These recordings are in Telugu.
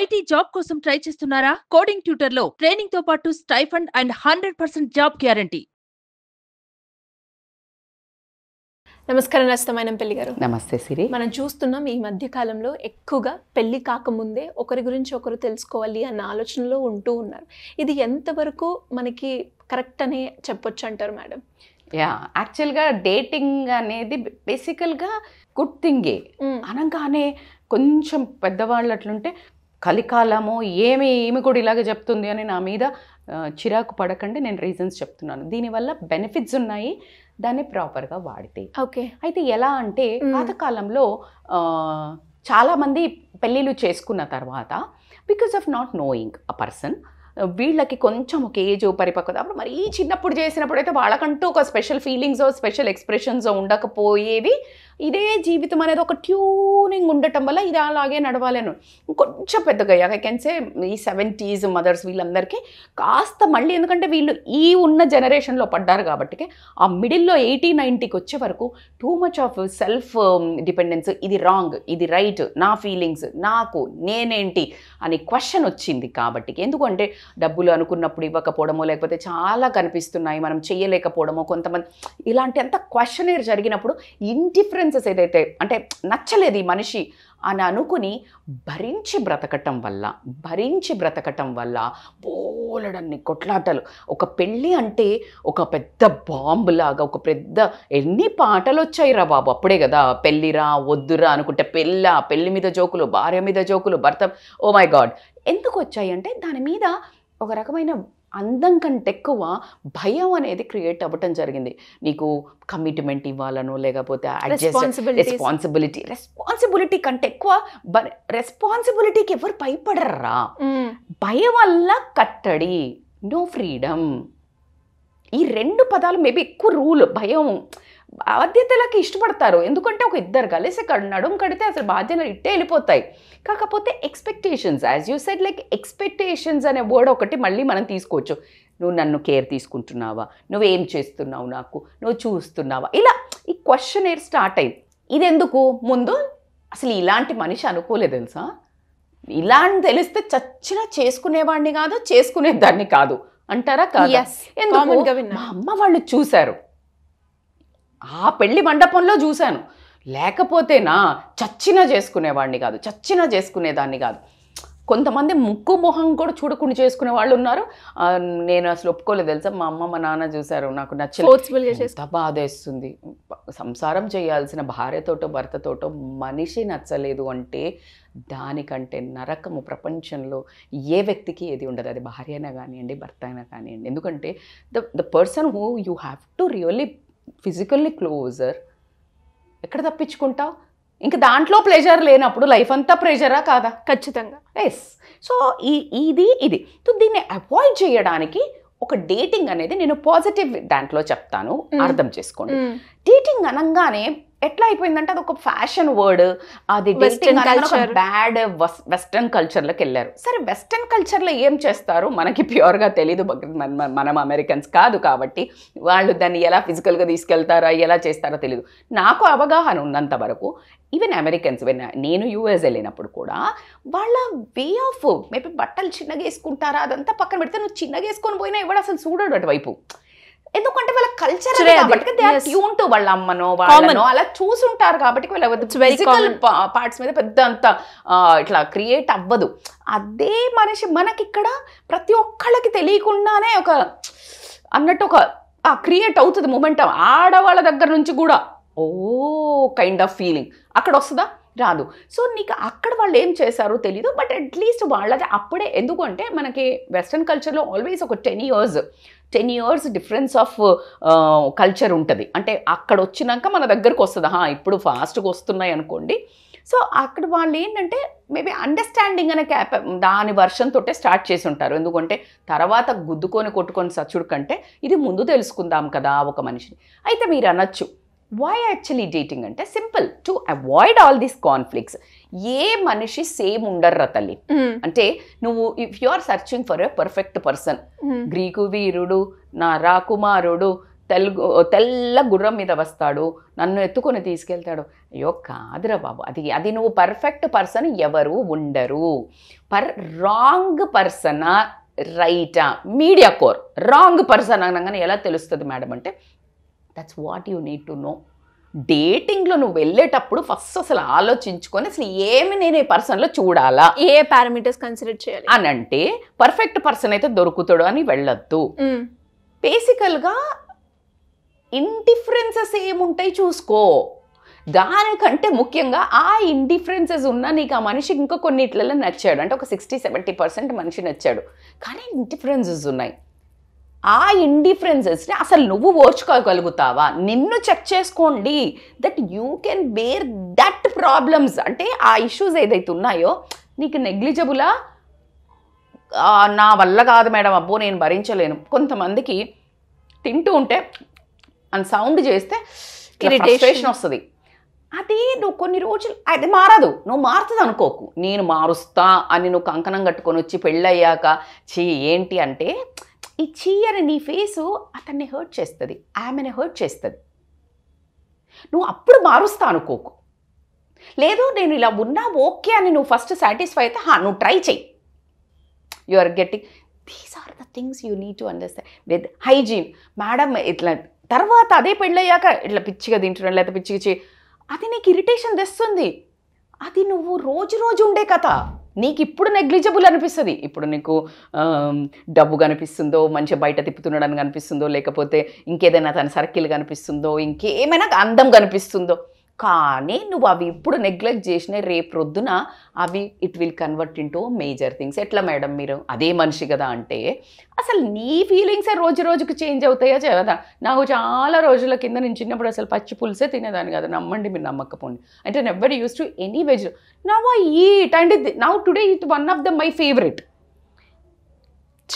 ఐటీ జాబ్ కోసం ట్రై చేస్తున్నారా కోడింగ్ ట్యూటర్ లో ట్రైనింగ్ తో పాటు stipend and hundred percent job guarantee నమస్కారం రాష్ట్రమైన పెళ్లి గారు నమస్తే సిరి మనం చూస్తున్నాం ఈ మధ్య కాలంలో ఎక్కువగా పెళ్లి కాకముందే ఒకరి గురించి ఒకరు తెలుసుకోవాలి అన్న ఆలోచనలో ఉంటూ ఉన్నారు ఇది ఎంతవరకు మనకి కరెక్ట్ అని చెప్పొచ్చు అంటారు మేడం యా యాక్చువల్గా డేటింగ్ అనేది బేసికల్గా గుడ్ థింగే అనగానే కొంచెం పెద్దవాళ్ళు అట్లుంటే కలికాలము ఏమి ఏమి కూడా ఇలాగ చెప్తుంది అని నా మీద చిరాకు పడకండి నేను రీజన్స్ చెప్తున్నాను దీనివల్ల బెనిఫిట్స్ ఉన్నాయి దాన్ని ప్రాపర్గా వాడితే ఓకే అయితే ఎలా అంటే పాతకాలంలో చాలామంది పెళ్ళిళ్ళు చేసుకున్న తర్వాత because of not knowing a person వీళ్ళకి కొంచెం ఒక ఏజ్ పరిపక్వత అప్పుడు మరీ చిన్నప్పుడు చేసినప్పుడు అయితే వాళ్ళకంటూ ఒక స్పెషల్ ఫీలింగ్స్ స్పెషల్ ఎక్స్ప్రెషన్స్ ఉండకపోయేది ఇదే జీవితం అనేది ఒక ట్యూనింగ్ ఉండటం వల్ల ఇది అలాగే నడవాలను కొంచెం పెద్దగా అయ్యాక సే ఈ సెవెంటీస్ మదర్స్ వీళ్ళందరికీ కాస్త మళ్ళీ ఎందుకంటే వీళ్ళు ఈ ఉన్న జనరేషన్లో పడ్డారు కాబట్టి ఆ మిడిల్లో ఎయిటీ నైంటీకి వచ్చే వరకు too much of self dependence ఇది రాంగ్ ఇది రైట్ నా ఫీలింగ్స్ నాకు నేనేంటి అనే క్వశ్చన్ వచ్చింది కాబట్టి ఎందుకంటే డబ్బులు అనుకున్నప్పుడు ఇవ్వకపోవడమో లేకపోతే చాలా కనిపిస్తున్నాయి మనం చేయలేకపోవడమో కొంతమంది ఇలాంటి అంత క్వశ్చనేర్ జరిగినప్పుడు ఇండిఫరెన్స్ డిఫరెన్సెస్ ఏదైతే అంటే నచ్చలేదు ఈ మనిషి అని అనుకుని భరించి బ్రతకటం వల్ల భరించి బ్రతకటం వల్ల బోలడన్ని కొట్లాటలు ఒక పెళ్ళి అంటే ఒక పెద్ద బాంబు లాగా ఒక పెద్ద ఎన్ని పాటలు వచ్చాయిరా బాబు అప్పుడే కదా పెళ్ళిరా వద్దురా అనుకుంటే పెళ్ళ పెళ్ళి మీద జోకులు భార్య మీద జోకులు భర్త ఓ మై గాడ్ ఎందుకు వచ్చాయి అంటే దాని మీద ఒక రకమైన అందం కంటే ఎక్కువ భయం అనేది క్రియేట్ అవ్వటం జరిగింది నీకు కమిట్మెంట్ ఇవ్వాలనో లేకపోతే రెస్పాన్సిబిలిటీ రెస్పాన్సిబిలిటీ కంటే ఎక్కువ రెస్పాన్సిబిలిటీకి ఎవరు భయపడరా భయం వల్ల కట్టడి నో ఫ్రీడమ్ ఈ రెండు పదాలు మేబీ ఎక్కువ రూల్ భయం ఆద్యతలకి ఇష్టపడతారు ఎందుకంటే ఒక ఇద్దరు కలిసి నడుం కడితే అసలు బాధ్యతలు ఇట్టే వెళ్ళిపోతాయి కాకపోతే expectations as you said like expectations అనే వర్డ్ ఒకటి మళ్ళీ మనం తీసుకోవచ్చు నువ్వు నన్ను కేర్ తీసుకుంటున్నావా నువ్వేం చేస్తున్నావు నాకు నువ్వు చూస్తున్నావా ఇలా ఈ క్వశ్చన్ ఏర్ స్టార్ట్ అయింది ఇదెందుకు ముందు అసలు ఇలాంటి మనిషి అనుకోలేదు తెలుసా ఇలా అని తెలిస్తే చచ్చినా చేసుకునేవాడిని కాదు చేసుకునేదాన్ని కాదు అంటారా కాదు ఎందుకు మా అమ్మ వాళ్ళు చూశారు ఆ పెళ్లి మండపంలో చూశాను లేకపోతేనా చచ్చిన చేసుకునేవాడిని కాదు చచ్చిన చేసుకునేదాన్ని కాదు కొంతమంది ముక్కు మొహం కూడా చూడకుండా చేసుకునే వాళ్ళు ఉన్నారు నేను అసలు ఒప్పుకోలేదు తెలుసా మా అమ్మ మా నాన్న చూశారు నాకు నచ్చలేదు బాధేస్తుంది సంసారం చేయాల్సిన భార్యతోటో భర్తతోటో మనిషి నచ్చలేదు అంటే దానికంటే నరకము ప్రపంచంలో ఏ వ్యక్తికి ఏది ఉండదు అది భార్య అయినా కానివ్వండి భర్త అయినా కానివ్వండి ఎందుకంటే the the person who you have to really physically closer ఎక్కడ తప్పించుకుంటావు ఇంకా దాంట్లో ప్రెషర్ లేనప్పుడు లైఫ్ అంతా ప్రెషరా కాదా ఖచ్చితంగా ఎస్ సో ఈ ఇది ఇది సో దీన్ని అవాయిడ్ చేయడానికి ఒక డేటింగ్ అనేది నేను పాజిటివ్ దాంట్లో చెప్తాను అర్థం చేసుకోండి డేటింగ్ అనగానే ఎట్లా అయిపోయిందంటే అది ఒక ఫ్యాషన్ వర్డ్ అది కల్చర్ బ్యాడ్ వెస్టర్న్ కల్చర్లోకి వెళ్ళారు సరే వెస్టర్న్ కల్చర్లో ఏం చేస్తారు మనకి ప్యూర్గా తెలియదు మనం అమెరికన్స్ కాదు కాబట్టి వాళ్ళు దాన్ని ఎలా ఫిజికల్గా తీసుకెళ్తారా ఎలా చేస్తారో తెలియదు నాకు అవగాహన ఉన్నంత వరకు ఈవెన్ అమెరికన్స్ నేను యూఎస్ వెళ్ళినప్పుడు కూడా వాళ్ళ వే ఆఫ్ మేబీ బట్టలు చిన్నగా వేసుకుంటారా అదంతా పక్కన పెడితే నువ్వు చిన్నగా వేసుకొని పోయినా ఇవాడు అసలు చూడడు అటువైపు ఎందుకంటే వాళ్ళ కల్చర్ కాబట్టి దే ఆర్ ట్యూన్ టు వాళ్ళ అమ్మనో వాళ్ళనో అలా చూసుంటారు కాబట్టి వాళ్ళ ఫిజికల్ పార్ట్స్ మీద పెద్ద అంత ఇట్లా క్రియేట్ అవ్వదు అదే మనిషి మనకి ఇక్కడ ప్రతి ఒక్కళ్ళకి తెలియకుండానే ఒక అన్నట్టు ఒక క్రియేట్ అవుతుంది మొమెంటం ఆడవాళ్ళ దగ్గర నుంచి కూడా ఓ కైండ్ ఆఫ్ ఫీలింగ్ అక్కడ వస్తుందా రాదు సో నీకు అక్కడ వాళ్ళు ఏం చేశారో తెలీదు బట్ అట్లీస్ట్ వాళ్ళది అప్పుడే ఎందుకంటే మనకి వెస్ట్రన్ కల్చర్లో ఆల్వేస్ ఒక ten years ten years difference of culture ఉంటుంది అంటే అక్కడ వచ్చినాక మన దగ్గరకు వస్తుంది హా ఇప్పుడు ఫాస్ట్గా వస్తున్నాయి అనుకోండి సో అక్కడ వాళ్ళు ఏంటంటే మేబీ అండర్స్టాండింగ్ అనే క్యాప్ దాని వర్షంతో స్టార్ట్ చేసి ఉంటారు ఎందుకంటే తర్వాత గుద్దుకొని కొట్టుకొని సచ్చుడు కంటే ఇది ముందు తెలుసుకుందాం కదా ఒక మనిషిని అయితే మీరు అనొచ్చు వై యాక్చువల్లీ డేటింగ్ అంటే simple to avoid all these conflicts ఏ మనిషి సేమ్ ఉండర్రా తల్లి అంటే నువ్వు if you are searching for a perfect person Greek వీరుడు నా రాకుమారుడు తెలుగు తెల్ల గుర్రం మీద వస్తాడు నన్ను ఎత్తుకొని తీసుకెళ్తాడు అయ్యో కాదురా బాబు అది అది నువ్వు పర్ఫెక్ట్ పర్సన్ ఎవరు ఉండరు పర్ రాంగ్ పర్సనా రైటా మీడియా కోర్ రాంగ్ పర్సన్ అనగానే ఎలా తెలుస్తుంది మేడం అంటే that's what you need to know డేటింగ్లో నువ్వు వెళ్ళేటప్పుడు ఫస్ట్ అసలు ఆలోచించుకొని అసలు ఏమి నేను ఈ పర్సన్లో చూడాలా ఏ పారామీటర్స్ కన్సిడర్ చేయాలి అని అంటే పర్ఫెక్ట్ పర్సన్ అయితే దొరుకుతాడు అని వెళ్ళొద్దు బేసికల్గా ఇండిఫరెన్సెస్ ఏముంటాయి చూసుకో దానికంటే ముఖ్యంగా ఆ ఇండిఫరెన్సెస్ ఉన్నా నీకు ఆ మనిషి ఇంకా కొన్నిట్లలో నచ్చాడు అంటే ఒక సిక్స్టీ సెవెంటీ పర్సెంట్ మనిషి నచ్చాడు కానీ ఇండిఫరెన్సెస్ ఉన్నాయి ఆ ఇండిఫరెన్సెస్ని అసలు నువ్వు ఓర్చుకోగలుగుతావా నిన్ను చెక్ చేసుకోండి that you can bear that problems అంటే ఆ ఇష్యూస్ ఏదైతే ఉన్నాయో నీకు నెగ్లిజబులా నా వల్ల కాదు మేడం అబ్బో నేను భరించలేను కొంతమందికి తింటూ ఉంటే అని సౌండ్ చేస్తే ఇరిటేషన్ వస్తుంది అది నువ్వు కొన్ని రోజులు అది మారదు నువ్వు మారుతుంది అనుకోకు నేను మారుస్తా అని నువ్వు కంకణం కట్టుకొని వచ్చి పెళ్ళయ్యాక చీ ఏంటి అంటే ఈ చీయని నీ ఫేసు అతన్ని హర్ట్ చేస్తుంది ఆమెని హర్ట్ చేస్తుంది నువ్వు అప్పుడు మారుస్తాను కోకు లేదు నేను ఇలా ఉన్నా ఓకే అని నువ్వు ఫస్ట్ సాటిస్ఫై అయితే హా నువ్వు ట్రై చెయ్యి you are getting these are the things you need to understand with hygiene madam ఇట్లా తర్వాత అదే పెళ్ళయ్యాక ఇట్లా పిచ్చిగా తింటున్నా లేకపోతే పిచ్చిగా చేయి అది నీకు ఇరిటేషన్ తెస్తుంది అది నువ్వు రోజు రోజు ఉండే కథ నీకు ఇప్పుడు నెగ్లిజబుల్ అనిపిస్తుంది ఇప్పుడు నీకు డబ్బు కనిపిస్తుందో మంచి బయట తిప్పుతుండడానికి కనిపిస్తుందో లేకపోతే ఇంకేదైనా తన సర్కిల్ కనిపిస్తుందో ఇంకేమైనా అందం కనిపిస్తుందో కానీ నువ్వు అవి ఇప్పుడు నెగ్లెక్ట్ చేసిన రేపు రొద్దున అవి it will convert into major things ఎట్లా మేడం మీరు అదే మనిషి కదా అంటే అసలు నీ ఫీలింగ్సే రోజు రోజుకు చేంజ్ అవుతాయా చదా నాకు చాలా రోజుల కింద నేను చిన్నప్పుడు అసలు పచ్చి పులుసే తినేదాన్ని కదా నమ్మండి మీరు నమ్మకపోండి అంటే ఎవరి use to any veg now I eat and now today it one of the my favourite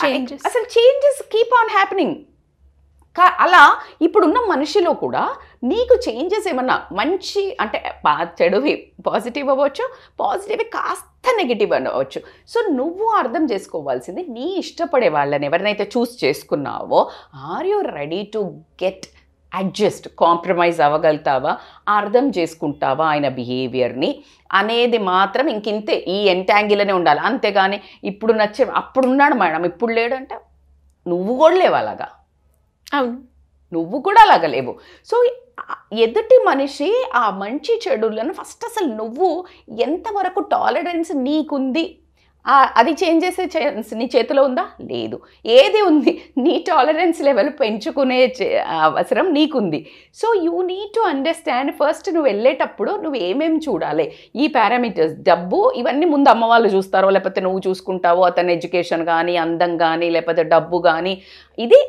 changes అసలు చేంజెస్ కీప్ ఆన్ హ్యాపెనింగ్ అలా ఇప్పుడున్న మనిషిలో కూడా నీకు చేంజెస్ ఏమన్నా మంచి అంటే చెడువి పాజిటివ్ అవ్వచ్చు పాజిటివ్ కాస్త నెగిటివ్ అనవచ్చు సో నువ్వు అర్థం చేసుకోవాల్సింది నీ ఇష్టపడే వాళ్ళని ఎవరినైతే చూస్ చేసుకున్నావో are you ready to get adjust compromise అవ్వగలుగుతావా అర్థం చేసుకుంటావా ఆయన బిహేవియర్ని అనేది మాత్రం ఇంకింతే ఈ ఎంటాంగిల్నే ఉండాలి అంతేగాని ఇప్పుడు నచ్చే అప్పుడున్నాడు మేడం ఇప్పుడు లేడంటే నువ్వు కూడా లేవు అలాగా అవును నువ్వు కూడా లేవు సో ఎదుటి మనిషి ఆ మంచి చెడులను ఫస్ట్ అసలు నువ్వు ఎంతవరకు టాలరెన్స్ నీకుంది అది చేంజ్ చేసే ఛాన్స్ నీ చేతిలో ఉందా లేదు ఏది ఉంది నీ టాలరెన్స్ లెవెల్ పెంచుకునే అవసరం నీకుంది so you need to understand first నువ్వు వెళ్ళేటప్పుడు నువ్వు ఏమేమి చూడాలి ఈ పారామీటర్స్ డబ్బు ఇవన్నీ ముందు అమ్మవాళ్ళు చూస్తారో లేకపోతే నువ్వు చూసుకుంటావో అతని ఎడ్యుకేషన్ కానీ అందం కానీ లేకపోతే డబ్బు కానీ ఇది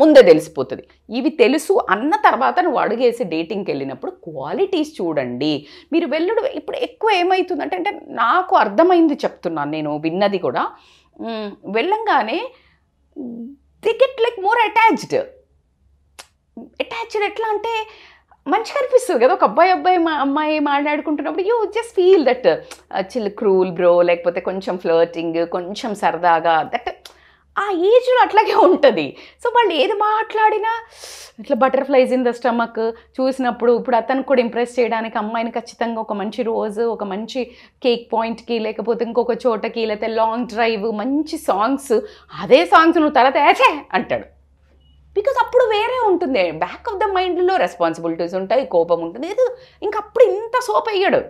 ముందే తెలిసిపోతుంది ఇవి తెలుసు అన్న తర్వాత నువ్వు అడుగేసి డేటింగ్కి వెళ్ళినప్పుడు క్వాలిటీస్ చూడండి మీరు వెళ్ళడు ఇప్పుడు ఎక్కువ ఏమవుతుందంటే అంటే నాకు అర్థమైంది చెప్తున్నాను నేను విన్నది కూడా వెళ్ళంగానే the like more attached attached ఎట్లా అంటే మంచిగా అనిపిస్తుంది కదా ఒక అబ్బాయి అబ్బాయి మా అమ్మాయి మాట్లాడుకుంటున్నప్పుడు you just feel that chill cruel bro లేకపోతే కొంచెం ఫ్లర్టింగ్ కొంచెం సరదాగా దట్ ఆ ఏజ్లో అట్లాగే ఉంటుంది సో వాళ్ళు ఏది మాట్లాడినా ఇట్లా బటర్ఫ్లైస్ ఇన్ ద స్టమక్ చూసినప్పుడు ఇప్పుడు అతను కూడా ఇంప్రెస్ చేయడానికి అమ్మాయిని ఖచ్చితంగా ఒక మంచి రోజు ఒక మంచి కేక్ పాయింట్కి లేకపోతే ఇంకొక చోటకి లేకపోతే లాంగ్ డ్రైవ్ మంచి సాంగ్స్ అదే సాంగ్స్ నువ్వు తర్వాత ఏచే అంటాడు బికాజ్ అప్పుడు వేరే ఉంటుంది బ్యాక్ ఆఫ్ ద మైండ్లో రెస్పాన్సిబిలిటీస్ ఉంటాయి కోపం ఉంటుంది ఏదో ఇంక అప్పుడు ఇంత సోప్ అయ్యాడు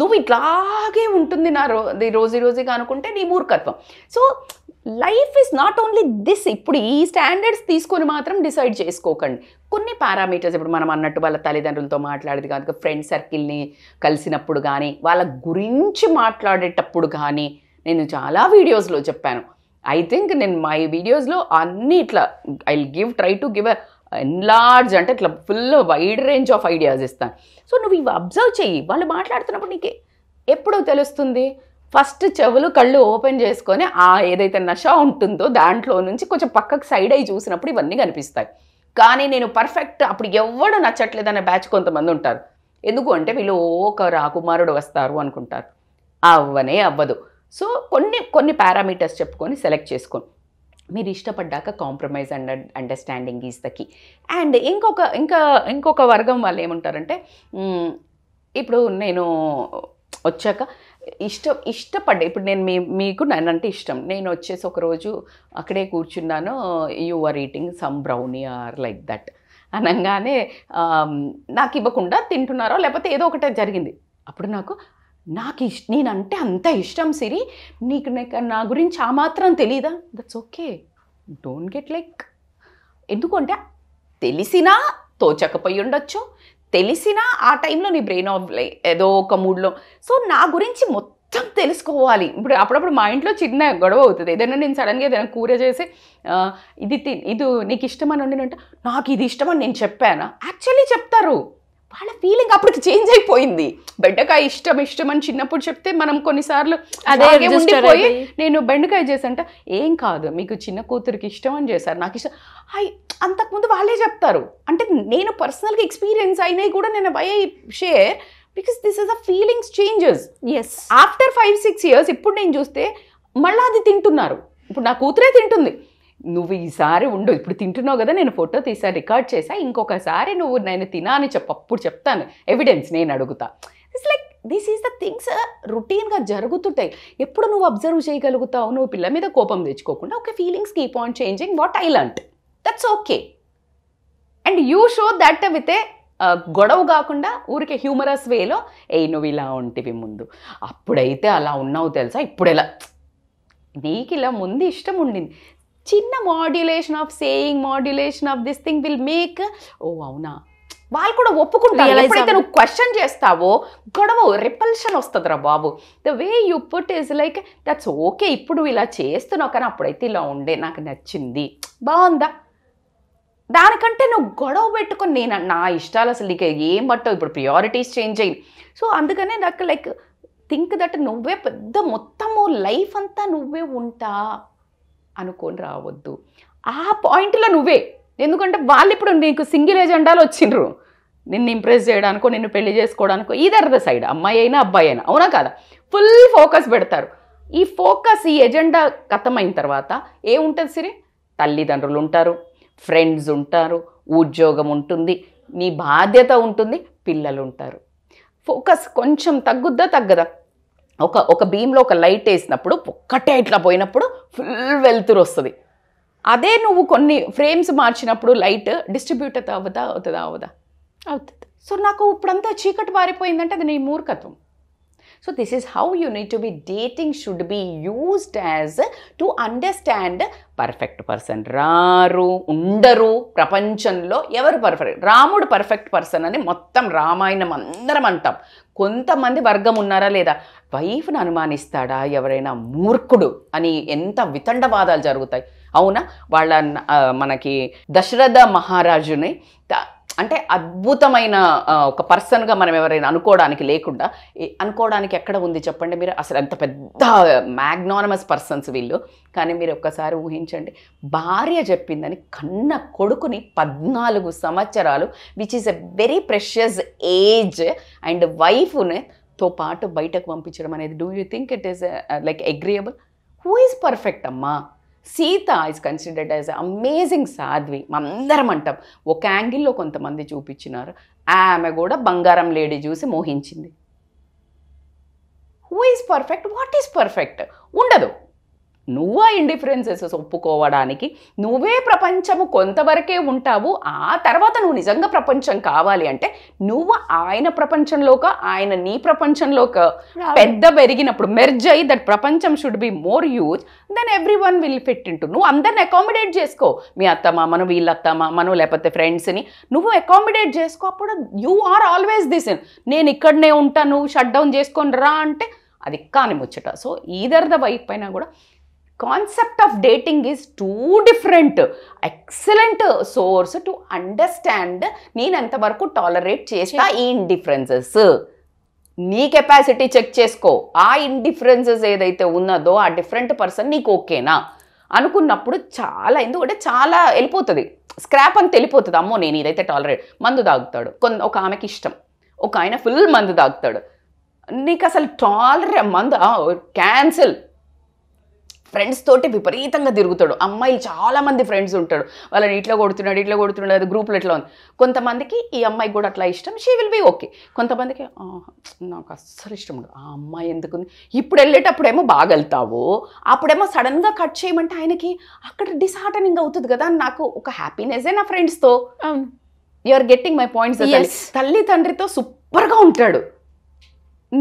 నువ్వు ఇట్లాగే ఉంటుంది నా రో రోజు రోజుగా అనుకుంటే నీ మూర్ఖత్వం so life is not only this ఇప్పుడు ఈ స్టాండర్డ్స్ తీసుకొని మాత్రం డిసైడ్ చేసుకోకండి కొన్ని పారామీటర్స్ ఇప్పుడు మనం అన్నట్టు వాళ్ళ తల్లిదండ్రులతో మాట్లాడేది కాదు ఫ్రెండ్ సర్కిల్ని కలిసినప్పుడు కానీ వాళ్ళ గురించి మాట్లాడేటప్పుడు కానీ నేను చాలా వీడియోస్లో చెప్పాను ఐ థింక్ నేను మై వీడియోస్లో అన్నీ ఇట్లా I give try to give enlarge అంటే ఇట్లా full wide range of ideas ఇస్తాను సో నువ్వు ఇవి అబ్జర్వ్ చెయ్యి వాళ్ళు మాట్లాడుతున్నప్పుడు నీకు ఎప్పుడో తెలుస్తుంది ఫస్ట్ చెవులు కళ్ళు ఓపెన్ చేసుకొని ఆ ఏదైతే నష ఉంటుందో దాంట్లో నుంచి కొంచెం పక్కకు సైడ్ అయ్యి చూసినప్పుడు ఇవన్నీ కనిపిస్తాయి కానీ నేను పర్ఫెక్ట్ అప్పుడు ఎవడు నచ్చట్లేదనే బ్యాచ్ కొంతమంది ఉంటారు ఎందుకు అంటే వీళ్ళు ఒక రాకుమారుడు వస్తారు అనుకుంటారు అవ్వనే అవ్వదు సో కొన్ని కొన్ని పారామీటర్స్ చెప్పుకొని సెలెక్ట్ చేసుకోండి మీరు ఇష్టపడ్డాక compromise and understanding is the and ఇంకొక ఇంకా ఇంకొక వర్గం వాళ్ళు ఏమంటారంటే ఇప్పుడు నేను వచ్చాక ఇష్టం ఇష్టపడ్డా ఇప్పుడు నేను మీ మీకు నన్నంటే ఇష్టం నేను వచ్చేసి ఒకరోజు అక్కడే కూర్చున్నాను you are eating some brownie or like that అనగానే నాకు ఇవ్వకుండా తింటున్నారో లేకపోతే ఏదో ఒకటే జరిగింది అప్పుడు నాకు నాకు ఇష్ట నేనంటే అంత ఇష్టం సిరి నీకు నా గురించి ఆ మాత్రం తెలీదా that's okay don't get like ఎందుకంటే తెలిసినా తోచకపోయి ఉండొచ్చు తెలిసినా ఆ టైంలో నీ బ్రెయిన్ ఆఫ్ ఏదో ఒక మూడ్లో సో నా గురించి మొత్తం తెలుసుకోవాలి ఇప్పుడు అప్పుడప్పుడు మా ఇంట్లో చిన్న గొడవ అవుతుంది ఏదైనా నేను సడన్గా ఏదైనా కూర చేసి ఇది ఇది నీకు ఇష్టమని ఉండినంటే నాకు ఇది ఇష్టమని నేను చెప్పాను యాక్చువల్లీ చెప్తారు వాళ్ళ ఫీలింగ్ అప్పటికి చేంజ్ అయిపోయింది బెండకాయ ఇష్టం ఇష్టం అని చిన్నప్పుడు చెప్తే మనం కొన్నిసార్లు అదే ఉండిపోయి నేను బెండకాయ చేశాంట ఏం కాదు మీకు చిన్న కూతురికి ఇష్టం అని చేశారు నాకు ఇష్టం హాయ్ అంతకుముందు వాళ్ళే చెప్తారు అంటే నేను పర్సనల్గా ఎక్స్పీరియన్స్ అయినాయి కూడా నేను by share because this is a feelings changes as after five six years ఇప్పుడు నేను చూస్తే మళ్ళీ అది తింటున్నారు ఇప్పుడు నా కూతురే తింటుంది నువ్వు ఈసారి ఉండు ఇప్పుడు తింటున్నావు కదా నేను ఫోటో తీసా రికార్డ్ చేసా ఇంకొకసారి నువ్వు నేను తినా అని చెప్పు అప్పుడు చెప్తాను ఎవిడెన్స్ నేను అడుగుతా it's like this is the things రొటీన్గా జరుగుతుంటాయి ఎప్పుడు నువ్వు అబ్జర్వ్ చేయగలుగుతావు నువ్వు పిల్ల మీద కోపం తెచ్చుకోకుండా okay feelings keep on changing what I learn that's okay and you show that with a గొడవ కాకుండా ఊరికే హ్యూమరస్ వేలో ఏ నువ్వు ఇలా ఉంటివి ముందు అప్పుడైతే అలా ఉన్నావు తెలుసా ఇప్పుడు ఎలా నీకు ఇలా ముందు ఇష్టం ఉండింది చిన్న modulation of saying modulation of this thing will make ఓ అవునా వాళ్ళు కూడా ఒప్పుకుంటారు ఎప్పుడైతే నువ్వు క్వశ్చన్ చేస్తావో గొడవ రిపల్షన్ వస్తుందిరా బాబు the way you put is like that's okay ఇప్పుడు ఇలా చేస్తున్నావు కానీ అప్పుడైతే ఇలా ఉండే నాకు నచ్చింది బాగుందా దానికంటే నువ్వు గొడవ పెట్టుకొని నేను నా ఇష్టాలు అసలు నీకు ఏం పట్టవు ఇప్పుడు ప్రియారిటీస్ చేంజ్ అయ్యి సో అందుకనే నాకు లైక్ థింక్ దట్ నువ్వే పెద్ద మొత్తము లైఫ్ అంతా నువ్వే ఉంటా అనుకొని రావద్దు ఆ పాయింట్లో నువ్వే ఎందుకంటే వాళ్ళు ఇప్పుడు నీకు సింగిల్ ఎజెండాలు వచ్చిండ్రు నిన్ను ఇంప్రెస్ చేయడానికో నిన్ను పెళ్లి చేసుకోవడానికో ఈదర్ ద సైడ్ అమ్మాయి అయినా అబ్బాయి అయినా అవునా కాదా ఫుల్ ఫోకస్ పెడతారు ఈ ఫోకస్ ఈ ఎజెండా అయిన తర్వాత ఏముంటుంది సిరి తల్లిదండ్రులు ఉంటారు ఫ్రెండ్స్ ఉంటారు ఉద్యోగం ఉంటుంది నీ బాధ్యత ఉంటుంది పిల్లలు ఉంటారు ఫోకస్ కొంచెం తగ్గుద్దా తగ్గదా ఒక ఒక బీమ్లో ఒక లైట్ వేసినప్పుడు ఒక్కటే ఇట్లా పోయినప్పుడు ఫుల్ వెలుతురు వస్తుంది అదే నువ్వు కొన్ని ఫ్రేమ్స్ మార్చినప్పుడు లైట్ డిస్ట్రిబ్యూట్ అవుతా అవుతుందా అవుతుందా అవుతుంది సో నాకు ఇప్పుడంతా చీకటి పారిపోయిందంటే అది నీ మూర్ఖత్వం so this is how you need to be dating should be used as to understand perfect person రారు ఉండరు ప్రపంచంలో ఎవరు పర్ఫెక్ట్ రాముడు పర్ఫెక్ట్ పర్సన్ అని మొత్తం రామాయణం అందరం అంటాం కొంతమంది వర్గం ఉన్నారా లేదా వైఫ్ను అనుమానిస్తాడా ఎవరైనా మూర్ఖుడు అని ఎంత వితండవాదాలు జరుగుతాయి అవునా వాళ్ళ మనకి దశరథ మహారాజుని అంటే అద్భుతమైన ఒక పర్సన్గా మనం ఎవరైనా అనుకోవడానికి లేకుండా అనుకోవడానికి ఎక్కడ ఉంది చెప్పండి మీరు అసలు ఎంత పెద్ద మ్యాగ్నానమస్ పర్సన్స్ వీళ్ళు కానీ మీరు ఒక్కసారి ఊహించండి భార్య చెప్పిందని కన్న కొడుకుని పద్నాలుగు సంవత్సరాలు which is a very precious age and వైఫ్ని తో పాటు బయటకు పంపించడం అనేది do you think it is like agreeable who is perfect అమ్మా Sita is considered as amazing సాధ్వి అందరం అంటాం ఒక యాంగిల్లో కొంతమంది చూపించినారు ఆమె కూడా బంగారం లేడీ చూసి మోహించింది who is perfect what is perfect ఉండదు నువ్వు ఆ ఇండిఫరెన్సెస్ ఒప్పుకోవడానికి నువ్వే ప్రపంచము కొంతవరకే ఉంటావు ఆ తర్వాత నువ్వు నిజంగా ప్రపంచం కావాలి అంటే నువ్వు ఆయన ప్రపంచంలోక ఆయన నీ ప్రపంచంలోక పెద్ద పెరిగినప్పుడు మెర్జ్ అయ్యి దట్ ప్రపంచం should be more use then every one will fit into నువ్వు అందరిని అకామిడేట్ చేసుకో మీ అత్తమ్మ మనం వీళ్ళ మనం లేకపోతే ఫ్రెండ్స్ని నువ్వు అకామిడేట్ చేసుకో అప్పుడు you are always this in నేను ఇక్కడనే ఉంటాను షట్ డౌన్ చేసుకొని రా అంటే అది కాని ముచ్చట సో ఈదర్ ద వైఫ్ పైన కూడా concept of dating is too different excellent source to understand నేను ఎంతవరకు టాలరేట్ చేస్తా ఈ ఇండిఫరెన్సెస్ నీ కెపాసిటీ చెక్ చేసుకో ఆ ఇండిఫరెన్సెస్ ఏదైతే ఉన్నదో ఆ డిఫరెంట్ పర్సన్ నీకు ఓకేనా అనుకున్నప్పుడు చాలా ఎందుకంటే చాలా వెళ్ళిపోతుంది స్క్రాప్ అని తెలిపోతుంది అమ్మో నేను ఇదైతే టాలరేట్ మందు తాగుతాడు కొంత ఒక ఆమెకి ఇష్టం ఒక ఆయన ఫుల్ మందు తాగుతాడు నీకు అసలు టాలరే మందు క్యాన్సిల్ ఫ్రెండ్స్ తోటి విపరీతంగా తిరుగుతాడు అమ్మాయిలు మంది ఫ్రెండ్స్ ఉంటాడు వాళ్ళని ఇట్లా కొడుతున్నాడు ఇట్లా కొడుతున్నాడు అది గ్రూప్లో ఎట్లా ఉంది కొంతమందికి ఈ అమ్మాయికి కూడా అట్లా ఇష్టం షీ విల్ బి ఓకే కొంతమందికి నాకు అస్సలు ఇష్టం ఉండదు ఆ అమ్మాయి ఎందుకుంది ఇప్పుడు వెళ్ళేటప్పుడేమో బాగా వెళ్తావు అప్పుడేమో సడన్గా కట్ చేయమంటే ఆయనకి అక్కడ డిసార్టనింగ్ అవుతుంది కదా నాకు ఒక హ్యాపీనెస్ఏ నా ఫ్రెండ్స్తో you are getting my points తల్లి తండ్రితో సూపర్గా ఉంటాడు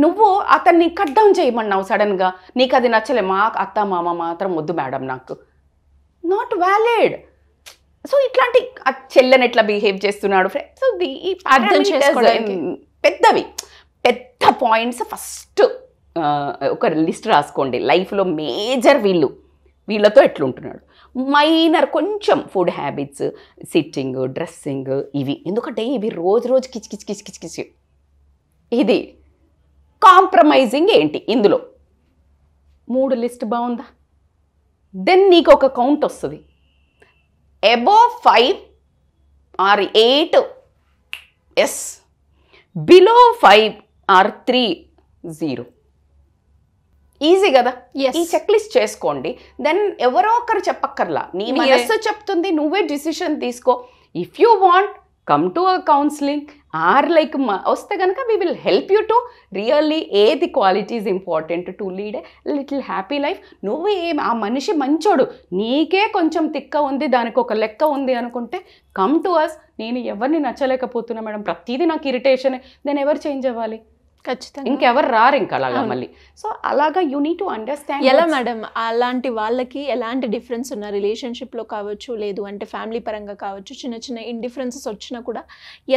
నువ్వు అతన్ని కట్ డౌన్ చేయమన్నావు సడన్గా నీకు అది నచ్చలే మా అత్త మామ మాత్రం వద్దు మేడం నాకు నాట్ వ్యాలిడ్ సో ఇట్లాంటి చెల్లెని ఎట్లా బిహేవ్ చేస్తున్నాడు సో అర్థం చేసుకోవడానికి um, పెద్దవి పెద్ద పాయింట్స్ ఫస్ట్ ఒక లిస్ట్ రాసుకోండి లైఫ్లో మేజర్ వీళ్ళు వీళ్ళతో ఎట్లుంటున్నాడు మైనర్ కొంచెం ఫుడ్ హ్యాబిట్స్ సిట్టింగ్ డ్రెస్సింగ్ ఇవి ఎందుకంటే ఇవి రోజు రోజు కిచ్ కిచ్ కిచ్ కిచ్ కిచ్ ఇది కాంప్రమైజింగ్ ఏంటి ఇందులో మూడు లిస్ట్ బాగుందా దెన్ నీకు ఒక కౌంట్ వస్తుంది above five or eight is below five or three zero easy కదా ఈ చెక్ లిస్ట్ చేసుకోండి దెన్ ఎవరో ఒకరు చెప్పక్కర్లా నీ మనస్సు చెప్తుంది నువ్వే డిసిషన్ తీసుకో if you want come to a counselling or like వస్తే కనుక we will help you to really ఏది qualities important to lead a little happy life నువ్వు ఏం ఆ మనిషి మంచోడు నీకే కొంచెం తిక్క ఉంది దానికి ఒక లెక్క ఉంది అనుకుంటే కమ్ టు అస్ నేను ఎవరిని నచ్చలేకపోతున్నా మేడం ప్రతిదీ నాకు ఇరిటేషన్ నేను ఎవరు చేంజ్ అవ్వాలి ఖచ్చితంగా ఇంకెవరు రారు ఇంకా అలాగా మళ్ళీ సో అలాగా యూ నీ టు అండర్స్టాండ్ ఎలా మేడం అలాంటి వాళ్ళకి ఎలాంటి డిఫరెన్స్ ఉన్న రిలేషన్షిప్లో కావచ్చు లేదు అంటే ఫ్యామిలీ పరంగా కావచ్చు చిన్న చిన్న ఇండిఫరెన్సెస్ వచ్చినా కూడా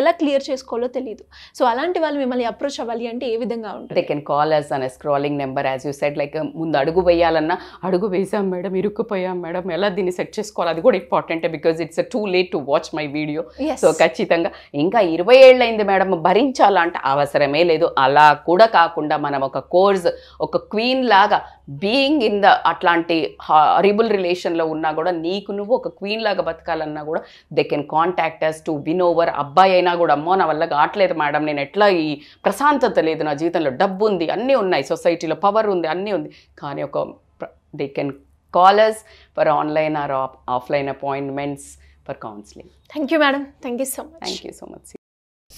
ఎలా క్లియర్ చేసుకోవాలో తెలియదు సో అలాంటి వాళ్ళు మిమ్మల్ని అప్రోచ్ అవ్వాలి అంటే ఏ విధంగా ఉంటుంది they can call us on scrolling number as you said like ముందు అడుగు వేయాలన్నా అడుగు వేసాం మేడం ఇరుక్కుపోయాం మేడం ఎలా దీన్ని సెట్ చేసుకోవాలి అది కూడా important because it's too late to watch my video so ఖచ్చితంగా ఇంకా ఇరవై ఏళ్ళైంది మేడం భరించాలంటే అవసరమే లేదు అలా అలా కూడా కాకుండా మనం ఒక కోర్స్ ఒక క్వీన్ లాగా బీయింగ్ ఇన్ ద అట్లాంటి హరిబుల్ రిలేషన్లో ఉన్నా కూడా నీకు నువ్వు ఒక క్వీన్ లాగా బతకాలన్నా కూడా they can contact us to win over అబ్బాయి అయినా కూడా అమ్మో నా వల్ల కావట్లేదు మేడం నేను ఎట్లా ఈ ప్రశాంతత లేదు నా జీవితంలో డబ్బు ఉంది అన్నీ ఉన్నాయి సొసైటీలో పవర్ ఉంది అన్నీ ఉంది కానీ ఒక they can callers for online or offline appointments for counselling thank you madam thank you so much thank you so much